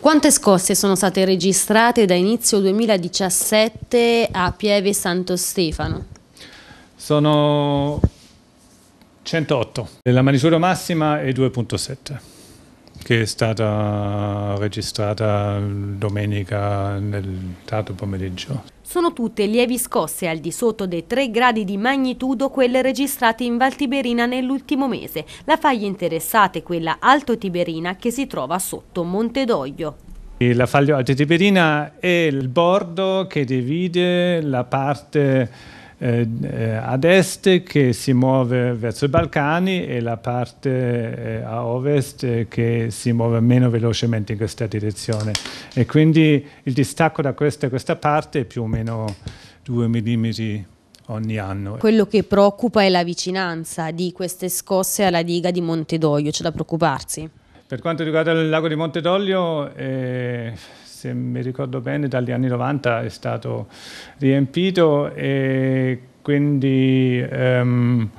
Quante scosse sono state registrate da inizio 2017 a Pieve Santo Stefano? Sono 108, la misura massima è 2.7 che è stata registrata domenica nel tardo pomeriggio. Sono tutte lievi scosse al di sotto dei 3 gradi di magnitudo quelle registrate in Val Tiberina nell'ultimo mese. La faglia interessata è quella Alto Tiberina che si trova sotto Monte d'Oglio. La faglia Alto Tiberina è il bordo che divide la parte eh, ad est che si muove verso i Balcani e la parte eh, a ovest che si muove meno velocemente in questa direzione e quindi il distacco da questa a questa parte è più o meno 2 mm ogni anno. Quello che preoccupa è la vicinanza di queste scosse alla diga di Montedoglio, c'è da preoccuparsi? Per quanto riguarda il lago di Montedoglio eh, se mi ricordo bene, dagli anni 90 è stato riempito e quindi... Um,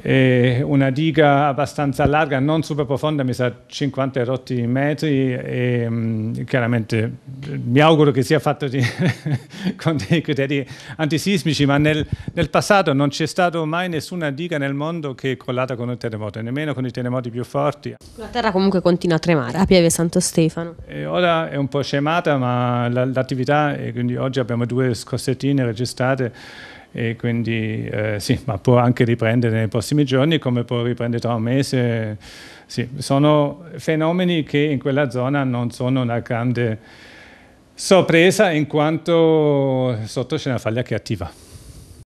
è una diga abbastanza larga, non super profonda, mi sa 50 rotti metri e um, chiaramente mi auguro che sia fatto di, con dei criteri antisismici, ma nel, nel passato non c'è stata mai nessuna diga nel mondo che è collata con un terremoto, nemmeno con i terremoti più forti. La terra comunque continua a tremare a Pieve Santo Stefano. E ora è un po' scemata, ma l'attività, quindi oggi abbiamo due scossettine registrate, e quindi eh, sì, ma può anche riprendere nei prossimi giorni come può riprendere tra un mese. Sì, sono fenomeni che in quella zona non sono una grande sorpresa in quanto sotto c'è una faglia che attiva.